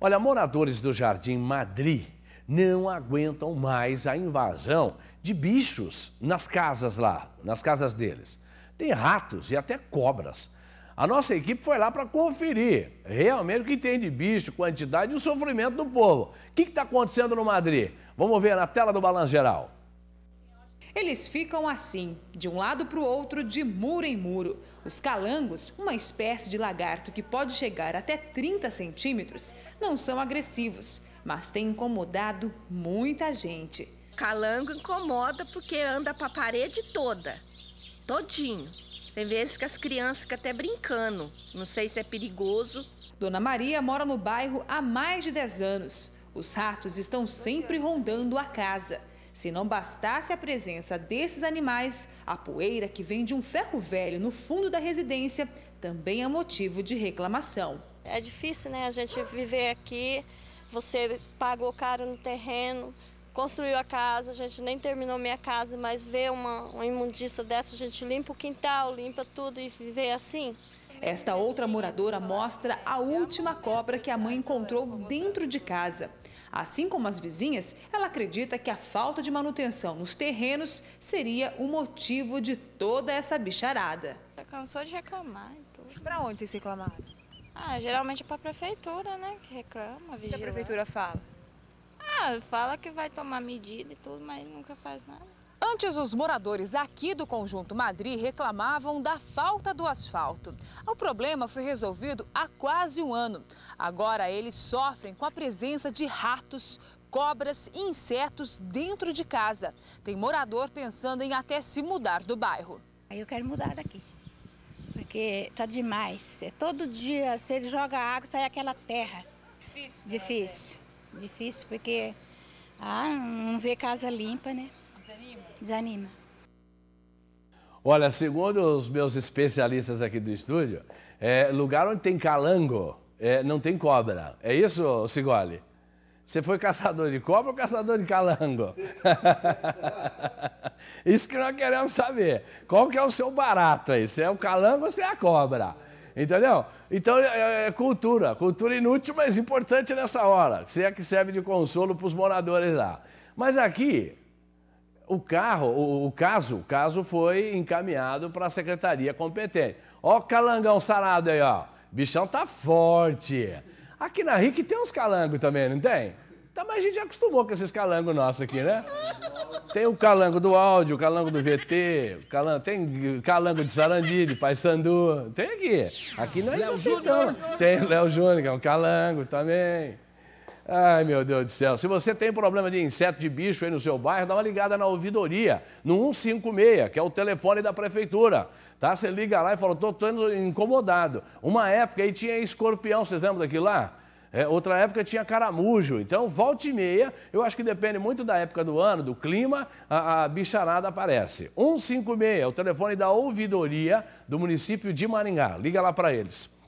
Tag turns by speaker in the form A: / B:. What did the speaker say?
A: Olha, moradores do Jardim Madri não aguentam mais a invasão de bichos nas casas lá, nas casas deles. Tem ratos e até cobras. A nossa equipe foi lá para conferir realmente o que tem de bicho, quantidade e o sofrimento do povo. O que está acontecendo no Madrid? Vamos ver na tela do Balanço Geral.
B: Eles ficam assim, de um lado para o outro, de muro em muro. Os calangos, uma espécie de lagarto que pode chegar até 30 centímetros, não são agressivos, mas têm incomodado muita gente. Calango incomoda porque anda para a parede toda, todinho. Tem vezes que as crianças ficam até brincando, não sei se é perigoso. Dona Maria mora no bairro há mais de 10 anos. Os ratos estão sempre rondando a casa. Se não bastasse a presença desses animais, a poeira que vem de um ferro velho no fundo da residência também é motivo de reclamação. É difícil, né? A gente viver aqui, você pagou caro no terreno, construiu a casa, a gente nem terminou minha casa, mas ver uma, uma imundícia dessa, a gente limpa o quintal, limpa tudo e viver assim. Esta outra moradora mostra a última cobra que a mãe encontrou dentro de casa. Assim como as vizinhas, ela acredita que a falta de manutenção nos terrenos seria o motivo de toda essa bicharada. Já cansou de reclamar e tudo. Pra onde vocês reclamaram? Ah, geralmente é pra prefeitura, né? Que reclama, vigilante. O que a prefeitura fala? Ah, fala que vai tomar medida e tudo, mas nunca faz nada. Antes, os moradores aqui do Conjunto Madri reclamavam da falta do asfalto. O problema foi resolvido há quase um ano. Agora eles sofrem com a presença de ratos, cobras e insetos dentro de casa. Tem morador pensando em até se mudar do bairro. Aí eu quero mudar daqui, porque tá demais. É todo dia, se joga água, sai aquela terra. Difícil. Né, difícil, né? difícil porque ah, não vê casa limpa, né? Desanima. Desanima.
A: Olha, segundo os meus especialistas aqui do estúdio, é lugar onde tem calango, é, não tem cobra. É isso, Cigoli? Você foi caçador de cobra ou caçador de calango? isso que nós queremos saber. Qual que é o seu barato aí? Se é o calango ou se é a cobra? Entendeu? Então é, é, é cultura. Cultura inútil, mas importante nessa hora. Se é que serve de consolo para os moradores lá. Mas aqui, o carro, o, o caso, o caso foi encaminhado para a secretaria competente. Ó o calangão sarado aí, ó bichão tá forte. Aqui na RIC tem uns calangos também, não tem? Tá, mas a gente já acostumou com esses calangos nossos aqui, né? Tem o calango do áudio, o calango do VT, calango, tem calango de Sarandi, de Paysandu, tem aqui. Aqui não é Léo assim, Júnior. Tem Léo Júnior, que é um calango também. Ai, meu Deus do céu. Se você tem problema de inseto, de bicho aí no seu bairro, dá uma ligada na ouvidoria, no 156, que é o telefone da prefeitura. Tá? Você liga lá e fala, tô, tô incomodado. Uma época aí tinha escorpião, vocês lembram daquilo lá? É, outra época tinha caramujo. Então, volta e meia, eu acho que depende muito da época do ano, do clima, a, a bicharada aparece. 156 é o telefone da ouvidoria do município de Maringá. Liga lá para eles.